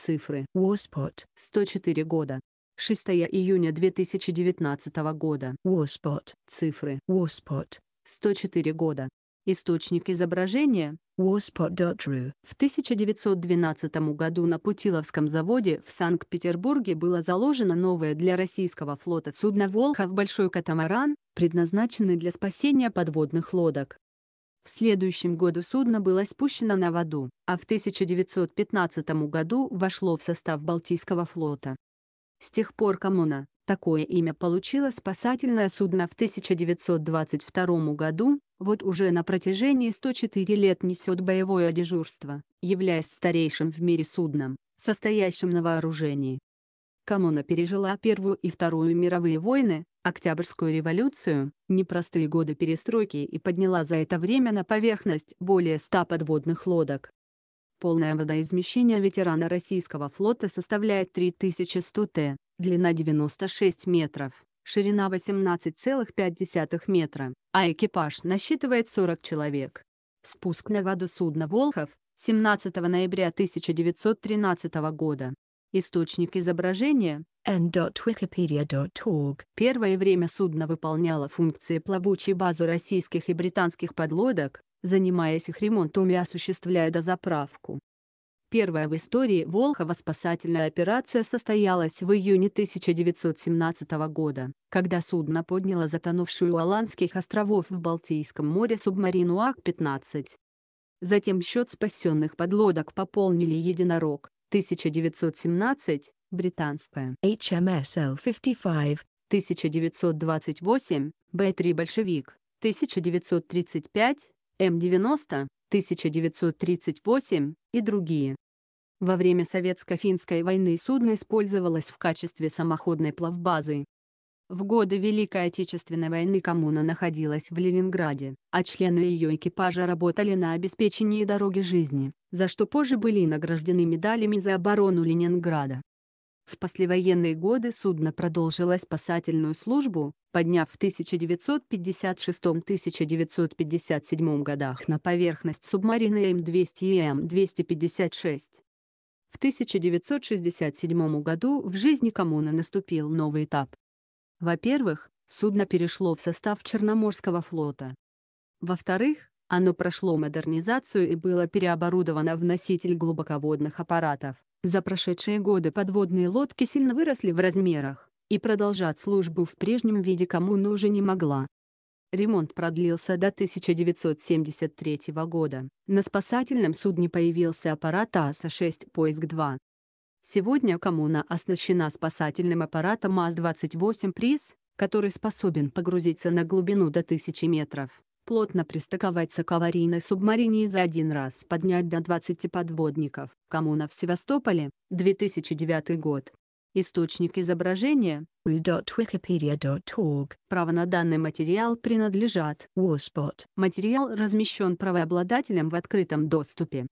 Цифры. Уоспот. 104 года. 6 июня 2019 года. Уоспот. Цифры. Уоспот. 104 года. Источник изображения – Waspot.ru. В 1912 году на Путиловском заводе в Санкт-Петербурге было заложено новое для российского флота судно «Волхов» большой катамаран, предназначенный для спасения подводных лодок. В следующем году судно было спущено на воду, а в 1915 году вошло в состав Балтийского флота. С тех пор коммуна, такое имя получило спасательное судно в 1922 году, вот уже на протяжении 104 лет несет боевое дежурство, являясь старейшим в мире судном, состоящим на вооружении. Коммуна пережила Первую и Вторую мировые войны, Октябрьскую революцию, непростые годы перестройки и подняла за это время на поверхность более 100 подводных лодок. Полное водоизмещение ветерана российского флота составляет 3100 т, длина 96 метров, ширина 18,5 метра, а экипаж насчитывает 40 человек. Спуск на воду судна «Волхов» 17 ноября 1913 года Источник изображения n.wikipedia.org Первое время судно выполняло функции плавучей базы российских и британских подлодок, занимаясь их ремонтом и осуществляя дозаправку. Первая в истории Волхова спасательная операция состоялась в июне 1917 года, когда судно подняло затонувшую у Аландских островов в Балтийском море субмарину АК-15. Затем счет спасенных подлодок пополнили «Единорог», 1917, британская. HMSL 55, 1928, Б3 большевик, 1935, М90, 1938 и другие. Во время Советско-финской войны судно использовалось в качестве самоходной плавбазы, в годы Великой Отечественной войны коммуна находилась в Ленинграде, а члены ее экипажа работали на обеспечении дороги жизни, за что позже были награждены медалями за оборону Ленинграда. В послевоенные годы судно продолжило спасательную службу, подняв в 1956-1957 годах на поверхность субмарины М-200 и М-256. В 1967 году в жизни коммуны наступил новый этап, во-первых, судно перешло в состав Черноморского флота. Во-вторых, оно прошло модернизацию и было переоборудовано в носитель глубоководных аппаратов. За прошедшие годы подводные лодки сильно выросли в размерах, и продолжать службу в прежнем виде коммуна уже не могла. Ремонт продлился до 1973 года. На спасательном судне появился аппарат АСА-6 «Поиск-2», Сегодня коммуна оснащена спасательным аппаратом МАЗ-28 «Приз», который способен погрузиться на глубину до 1000 метров, плотно пристыковаться к аварийной субмарине и за один раз поднять до 20 подводников. Коммуна в Севастополе, 2009 год. Источник изображения .wikipedia.org. Право на данный материал принадлежат Warspot. Материал размещен правообладателем в открытом доступе.